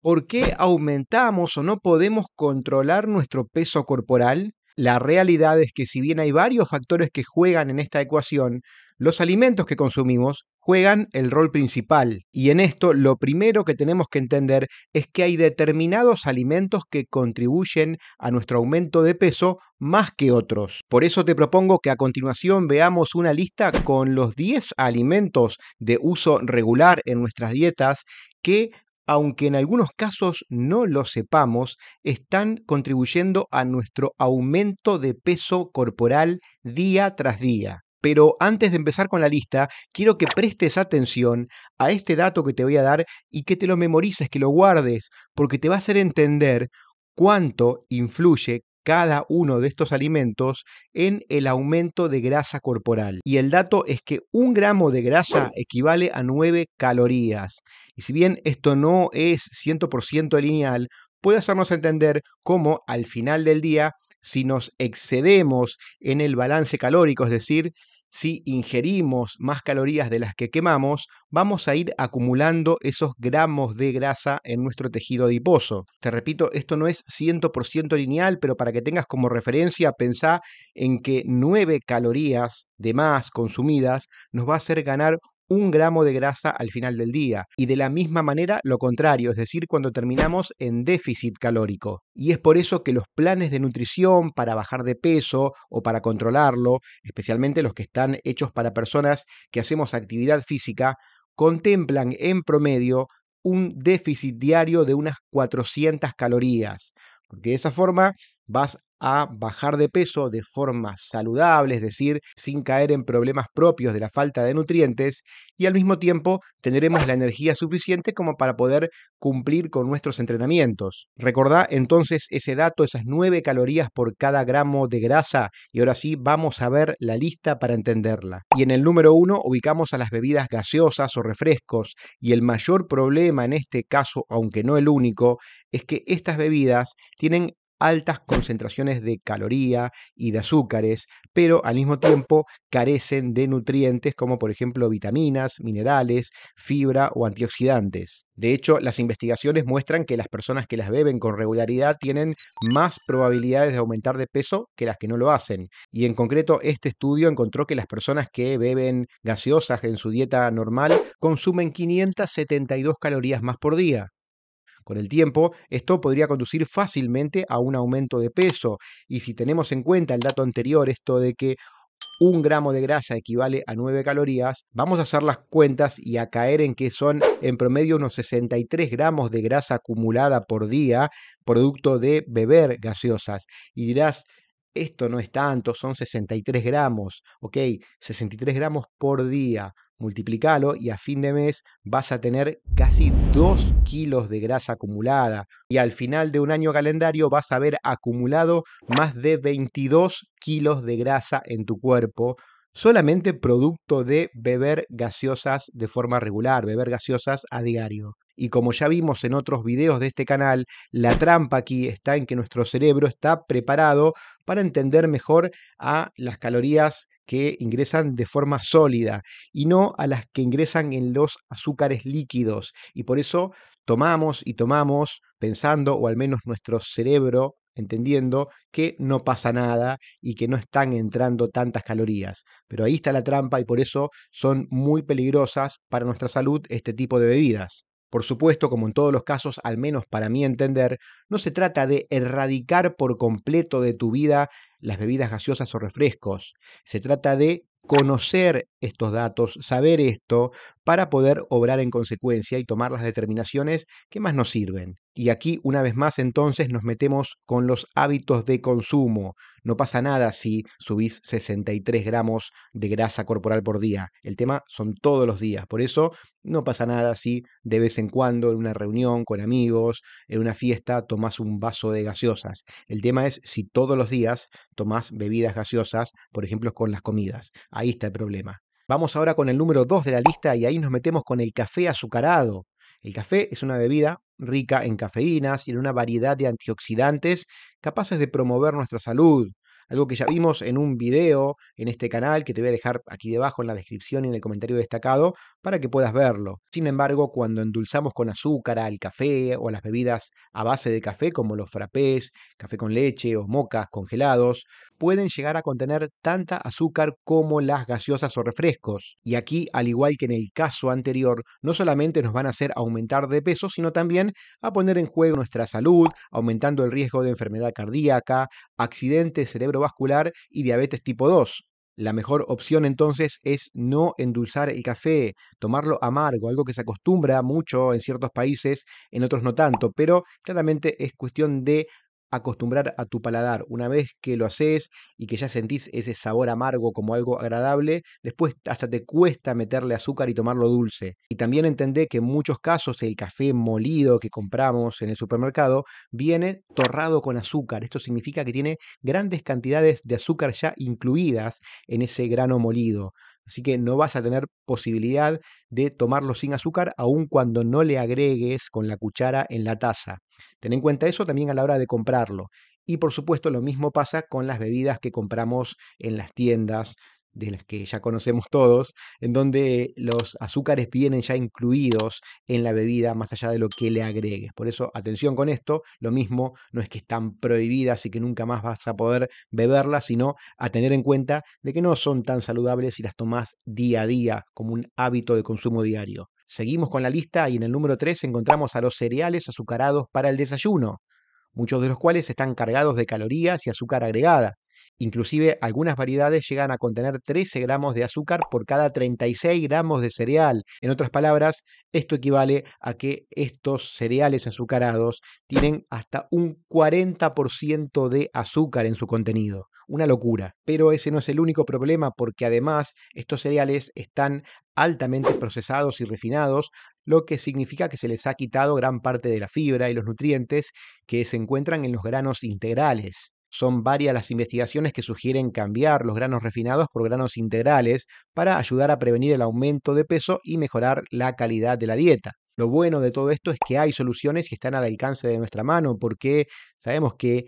¿Por qué aumentamos o no podemos controlar nuestro peso corporal? La realidad es que si bien hay varios factores que juegan en esta ecuación, los alimentos que consumimos juegan el rol principal. Y en esto lo primero que tenemos que entender es que hay determinados alimentos que contribuyen a nuestro aumento de peso más que otros. Por eso te propongo que a continuación veamos una lista con los 10 alimentos de uso regular en nuestras dietas que aunque en algunos casos no lo sepamos, están contribuyendo a nuestro aumento de peso corporal día tras día. Pero antes de empezar con la lista, quiero que prestes atención a este dato que te voy a dar y que te lo memorices, que lo guardes, porque te va a hacer entender cuánto influye cada uno de estos alimentos en el aumento de grasa corporal. Y el dato es que un gramo de grasa equivale a 9 calorías y si bien esto no es 100% lineal, puede hacernos entender cómo al final del día, si nos excedemos en el balance calórico, es decir, si ingerimos más calorías de las que quemamos, vamos a ir acumulando esos gramos de grasa en nuestro tejido adiposo. Te repito, esto no es 100% lineal, pero para que tengas como referencia, pensá en que 9 calorías de más consumidas nos va a hacer ganar un gramo de grasa al final del día. Y de la misma manera lo contrario, es decir, cuando terminamos en déficit calórico. Y es por eso que los planes de nutrición para bajar de peso o para controlarlo, especialmente los que están hechos para personas que hacemos actividad física, contemplan en promedio un déficit diario de unas 400 calorías. Porque de esa forma vas a bajar de peso de forma saludable, es decir, sin caer en problemas propios de la falta de nutrientes, y al mismo tiempo tendremos la energía suficiente como para poder cumplir con nuestros entrenamientos. Recordá entonces ese dato, esas 9 calorías por cada gramo de grasa, y ahora sí vamos a ver la lista para entenderla. Y en el número 1 ubicamos a las bebidas gaseosas o refrescos, y el mayor problema en este caso, aunque no el único, es que estas bebidas tienen altas concentraciones de caloría y de azúcares, pero al mismo tiempo carecen de nutrientes como por ejemplo vitaminas, minerales, fibra o antioxidantes. De hecho, las investigaciones muestran que las personas que las beben con regularidad tienen más probabilidades de aumentar de peso que las que no lo hacen. Y en concreto, este estudio encontró que las personas que beben gaseosas en su dieta normal consumen 572 calorías más por día. Con el tiempo, esto podría conducir fácilmente a un aumento de peso y si tenemos en cuenta el dato anterior, esto de que un gramo de grasa equivale a 9 calorías, vamos a hacer las cuentas y a caer en que son en promedio unos 63 gramos de grasa acumulada por día, producto de beber gaseosas. Y dirás, esto no es tanto, son 63 gramos, ok, 63 gramos por día. Multiplicalo y a fin de mes vas a tener casi 2 kilos de grasa acumulada y al final de un año calendario vas a haber acumulado más de 22 kilos de grasa en tu cuerpo solamente producto de beber gaseosas de forma regular, beber gaseosas a diario y como ya vimos en otros videos de este canal, la trampa aquí está en que nuestro cerebro está preparado para entender mejor a las calorías que ingresan de forma sólida y no a las que ingresan en los azúcares líquidos. Y por eso tomamos y tomamos pensando, o al menos nuestro cerebro entendiendo que no pasa nada y que no están entrando tantas calorías. Pero ahí está la trampa y por eso son muy peligrosas para nuestra salud este tipo de bebidas. Por supuesto, como en todos los casos, al menos para mi entender, no se trata de erradicar por completo de tu vida las bebidas gaseosas o refrescos. Se trata de conocer estos datos, saber esto, para poder obrar en consecuencia y tomar las determinaciones que más nos sirven. Y aquí, una vez más, entonces nos metemos con los hábitos de consumo. No pasa nada si subís 63 gramos de grasa corporal por día. El tema son todos los días. Por eso, no pasa nada si de vez en cuando, en una reunión con amigos, en una fiesta, tomás un vaso de gaseosas. El tema es si todos los días tomás bebidas gaseosas, por ejemplo, con las comidas. Ahí está el problema. Vamos ahora con el número 2 de la lista y ahí nos metemos con el café azucarado. El café es una bebida rica en cafeínas y en una variedad de antioxidantes capaces de promover nuestra salud algo que ya vimos en un video en este canal que te voy a dejar aquí debajo en la descripción y en el comentario destacado para que puedas verlo. Sin embargo, cuando endulzamos con azúcar al café o las bebidas a base de café como los frappés, café con leche o mocas congelados, pueden llegar a contener tanta azúcar como las gaseosas o refrescos. Y aquí, al igual que en el caso anterior, no solamente nos van a hacer aumentar de peso, sino también a poner en juego nuestra salud, aumentando el riesgo de enfermedad cardíaca, accidentes cerebro vascular y diabetes tipo 2. La mejor opción entonces es no endulzar el café, tomarlo amargo, algo que se acostumbra mucho en ciertos países, en otros no tanto, pero claramente es cuestión de acostumbrar a tu paladar. Una vez que lo haces y que ya sentís ese sabor amargo como algo agradable, después hasta te cuesta meterle azúcar y tomarlo dulce. Y también entendé que en muchos casos el café molido que compramos en el supermercado viene torrado con azúcar. Esto significa que tiene grandes cantidades de azúcar ya incluidas en ese grano molido. Así que no vas a tener posibilidad de tomarlo sin azúcar, aun cuando no le agregues con la cuchara en la taza. Ten en cuenta eso también a la hora de comprarlo. Y por supuesto lo mismo pasa con las bebidas que compramos en las tiendas de las que ya conocemos todos, en donde los azúcares vienen ya incluidos en la bebida más allá de lo que le agregues. Por eso, atención con esto, lo mismo no es que están prohibidas y que nunca más vas a poder beberlas, sino a tener en cuenta de que no son tan saludables si las tomas día a día como un hábito de consumo diario. Seguimos con la lista y en el número 3 encontramos a los cereales azucarados para el desayuno, muchos de los cuales están cargados de calorías y azúcar agregada. Inclusive algunas variedades llegan a contener 13 gramos de azúcar por cada 36 gramos de cereal. En otras palabras, esto equivale a que estos cereales azucarados tienen hasta un 40% de azúcar en su contenido. Una locura. Pero ese no es el único problema porque además estos cereales están altamente procesados y refinados, lo que significa que se les ha quitado gran parte de la fibra y los nutrientes que se encuentran en los granos integrales. Son varias las investigaciones que sugieren cambiar los granos refinados por granos integrales para ayudar a prevenir el aumento de peso y mejorar la calidad de la dieta. Lo bueno de todo esto es que hay soluciones que están al alcance de nuestra mano porque sabemos que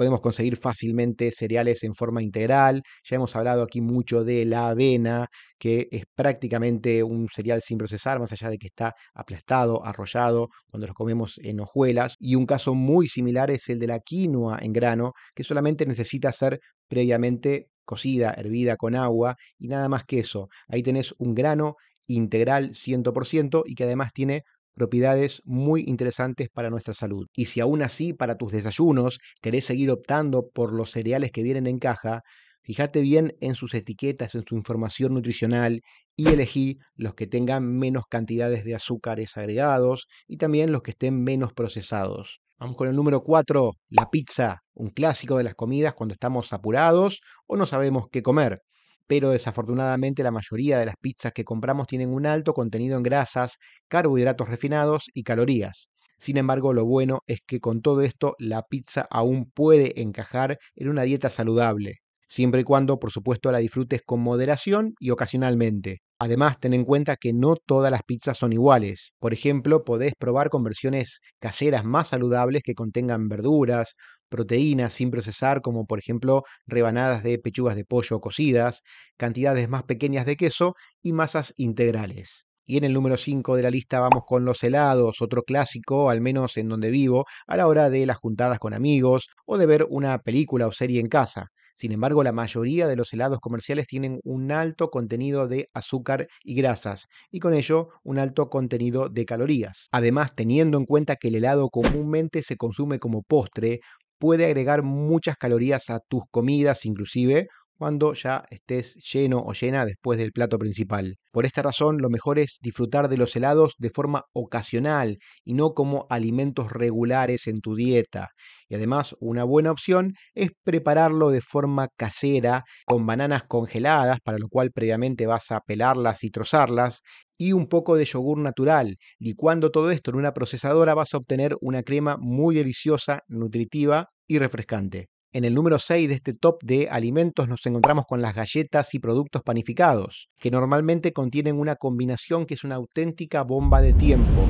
podemos conseguir fácilmente cereales en forma integral. Ya hemos hablado aquí mucho de la avena, que es prácticamente un cereal sin procesar, más allá de que está aplastado, arrollado, cuando lo comemos en hojuelas. Y un caso muy similar es el de la quinoa en grano, que solamente necesita ser previamente cocida, hervida con agua y nada más que eso. Ahí tenés un grano integral 100% y que además tiene propiedades muy interesantes para nuestra salud. Y si aún así para tus desayunos querés seguir optando por los cereales que vienen en caja, fíjate bien en sus etiquetas, en su información nutricional y elegí los que tengan menos cantidades de azúcares agregados y también los que estén menos procesados. Vamos con el número 4, la pizza, un clásico de las comidas cuando estamos apurados o no sabemos qué comer pero desafortunadamente la mayoría de las pizzas que compramos tienen un alto contenido en grasas, carbohidratos refinados y calorías. Sin embargo, lo bueno es que con todo esto la pizza aún puede encajar en una dieta saludable, siempre y cuando, por supuesto, la disfrutes con moderación y ocasionalmente. Además, ten en cuenta que no todas las pizzas son iguales. Por ejemplo, podés probar con versiones caseras más saludables que contengan verduras proteínas sin procesar, como por ejemplo rebanadas de pechugas de pollo cocidas, cantidades más pequeñas de queso y masas integrales. Y en el número 5 de la lista vamos con los helados, otro clásico, al menos en donde vivo, a la hora de las juntadas con amigos o de ver una película o serie en casa. Sin embargo, la mayoría de los helados comerciales tienen un alto contenido de azúcar y grasas, y con ello un alto contenido de calorías. Además, teniendo en cuenta que el helado comúnmente se consume como postre puede agregar muchas calorías a tus comidas inclusive cuando ya estés lleno o llena después del plato principal. Por esta razón, lo mejor es disfrutar de los helados de forma ocasional y no como alimentos regulares en tu dieta. Y además, una buena opción es prepararlo de forma casera con bananas congeladas, para lo cual previamente vas a pelarlas y trozarlas, y un poco de yogur natural. Licuando todo esto en una procesadora vas a obtener una crema muy deliciosa, nutritiva y refrescante. En el número 6 de este top de alimentos nos encontramos con las galletas y productos panificados, que normalmente contienen una combinación que es una auténtica bomba de tiempo.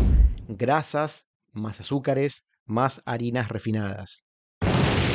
Grasas, más azúcares, más harinas refinadas.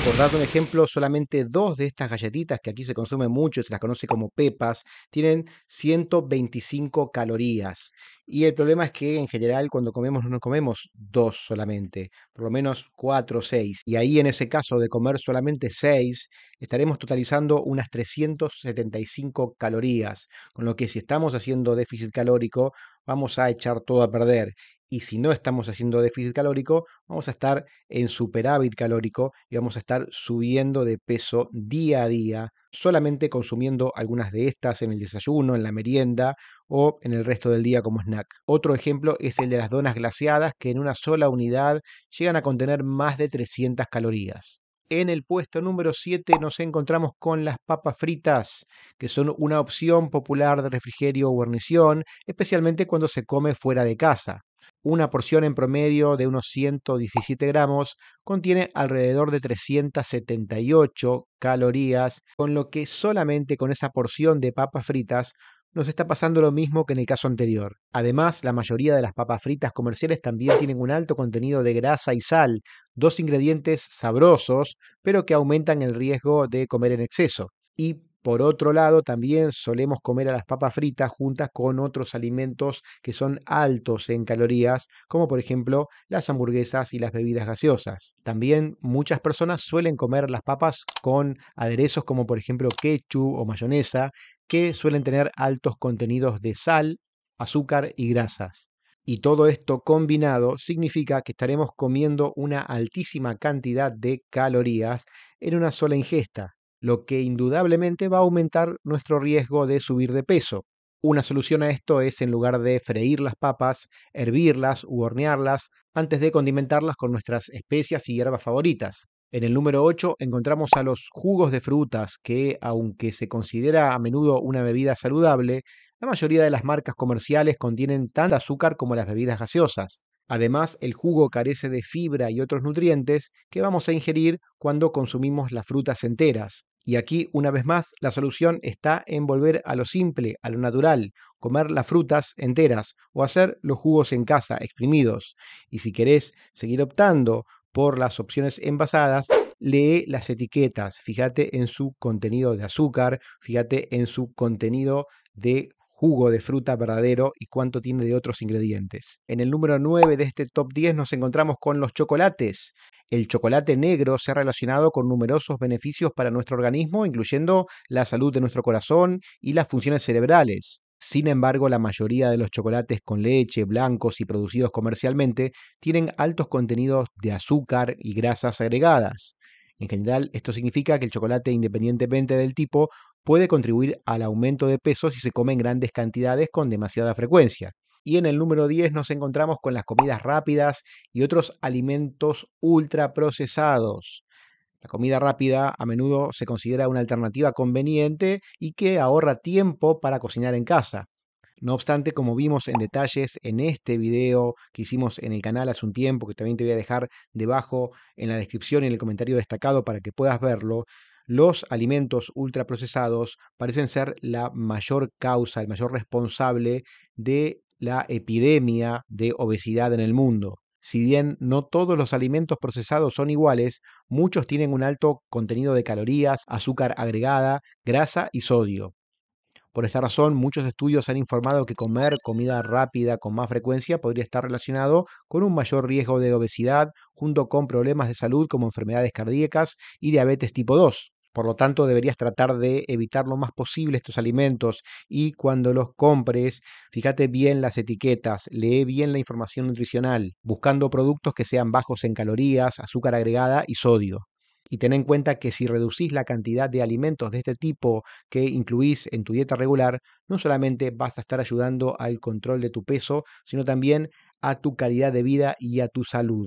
Por dar un ejemplo, solamente dos de estas galletitas que aquí se consumen mucho, se las conoce como pepas, tienen 125 calorías. Y el problema es que en general cuando comemos no nos comemos dos solamente, por lo menos cuatro o seis. Y ahí en ese caso de comer solamente seis, estaremos totalizando unas 375 calorías, con lo que si estamos haciendo déficit calórico, vamos a echar todo a perder y si no estamos haciendo déficit calórico, vamos a estar en superávit calórico y vamos a estar subiendo de peso día a día, solamente consumiendo algunas de estas en el desayuno, en la merienda o en el resto del día como snack. Otro ejemplo es el de las donas glaciadas que en una sola unidad llegan a contener más de 300 calorías. En el puesto número 7 nos encontramos con las papas fritas, que son una opción popular de refrigerio o guarnición, especialmente cuando se come fuera de casa. Una porción en promedio de unos 117 gramos contiene alrededor de 378 calorías, con lo que solamente con esa porción de papas fritas nos está pasando lo mismo que en el caso anterior. Además, la mayoría de las papas fritas comerciales también tienen un alto contenido de grasa y sal, dos ingredientes sabrosos, pero que aumentan el riesgo de comer en exceso. Y por otro lado, también solemos comer a las papas fritas juntas con otros alimentos que son altos en calorías, como por ejemplo las hamburguesas y las bebidas gaseosas. También muchas personas suelen comer las papas con aderezos como por ejemplo ketchup o mayonesa, que suelen tener altos contenidos de sal, azúcar y grasas. Y todo esto combinado significa que estaremos comiendo una altísima cantidad de calorías en una sola ingesta, lo que indudablemente va a aumentar nuestro riesgo de subir de peso. Una solución a esto es, en lugar de freír las papas, hervirlas u hornearlas antes de condimentarlas con nuestras especias y hierbas favoritas. En el número 8 encontramos a los jugos de frutas, que aunque se considera a menudo una bebida saludable, la mayoría de las marcas comerciales contienen tanto azúcar como las bebidas gaseosas. Además, el jugo carece de fibra y otros nutrientes que vamos a ingerir cuando consumimos las frutas enteras. Y aquí, una vez más, la solución está en volver a lo simple, a lo natural, comer las frutas enteras o hacer los jugos en casa, exprimidos. Y si querés seguir optando por las opciones envasadas, lee las etiquetas, fíjate en su contenido de azúcar, fíjate en su contenido de jugo de fruta verdadero y cuánto tiene de otros ingredientes. En el número 9 de este top 10 nos encontramos con los chocolates. El chocolate negro se ha relacionado con numerosos beneficios para nuestro organismo, incluyendo la salud de nuestro corazón y las funciones cerebrales. Sin embargo, la mayoría de los chocolates con leche, blancos y producidos comercialmente, tienen altos contenidos de azúcar y grasas agregadas. En general, esto significa que el chocolate, independientemente del tipo, puede contribuir al aumento de peso si se come en grandes cantidades con demasiada frecuencia. Y en el número 10 nos encontramos con las comidas rápidas y otros alimentos ultraprocesados. La comida rápida a menudo se considera una alternativa conveniente y que ahorra tiempo para cocinar en casa. No obstante, como vimos en detalles en este video que hicimos en el canal hace un tiempo, que también te voy a dejar debajo en la descripción y en el comentario destacado para que puedas verlo, los alimentos ultraprocesados parecen ser la mayor causa, el mayor responsable de la epidemia de obesidad en el mundo. Si bien no todos los alimentos procesados son iguales, muchos tienen un alto contenido de calorías, azúcar agregada, grasa y sodio. Por esta razón, muchos estudios han informado que comer comida rápida con más frecuencia podría estar relacionado con un mayor riesgo de obesidad, junto con problemas de salud como enfermedades cardíacas y diabetes tipo 2. Por lo tanto, deberías tratar de evitar lo más posible estos alimentos y cuando los compres, fíjate bien las etiquetas, lee bien la información nutricional, buscando productos que sean bajos en calorías, azúcar agregada y sodio. Y ten en cuenta que si reducís la cantidad de alimentos de este tipo que incluís en tu dieta regular, no solamente vas a estar ayudando al control de tu peso, sino también a tu calidad de vida y a tu salud.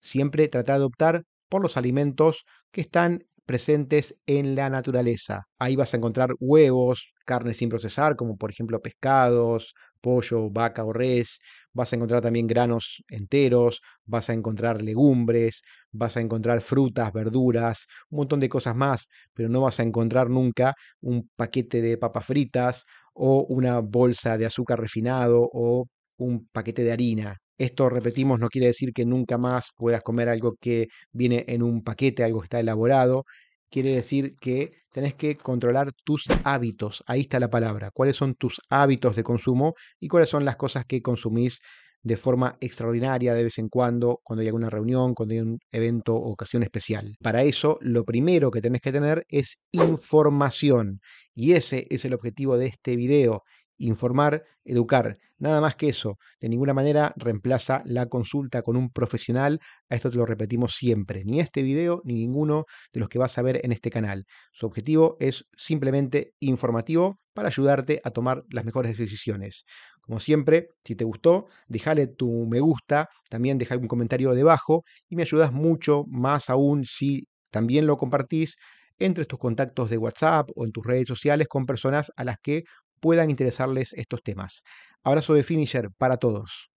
Siempre trata de optar por los alimentos que están presentes en la naturaleza. Ahí vas a encontrar huevos, carne sin procesar, como por ejemplo pescados, pollo, vaca o res, vas a encontrar también granos enteros, vas a encontrar legumbres, vas a encontrar frutas, verduras, un montón de cosas más, pero no vas a encontrar nunca un paquete de papas fritas o una bolsa de azúcar refinado o un paquete de harina. Esto, repetimos, no quiere decir que nunca más puedas comer algo que viene en un paquete, algo que está elaborado. Quiere decir que tenés que controlar tus hábitos. Ahí está la palabra. ¿Cuáles son tus hábitos de consumo y cuáles son las cosas que consumís de forma extraordinaria de vez en cuando, cuando hay alguna reunión, cuando hay un evento o ocasión especial. Para eso, lo primero que tenés que tener es información. Y ese es el objetivo de este video, informar, educar. Nada más que eso. De ninguna manera reemplaza la consulta con un profesional. A esto te lo repetimos siempre. Ni este video ni ninguno de los que vas a ver en este canal. Su objetivo es simplemente informativo para ayudarte a tomar las mejores decisiones. Como siempre, si te gustó, déjale tu me gusta, también deja un comentario debajo y me ayudas mucho más aún si también lo compartís entre tus contactos de WhatsApp o en tus redes sociales con personas a las que puedan interesarles estos temas. Abrazo de Finisher para todos.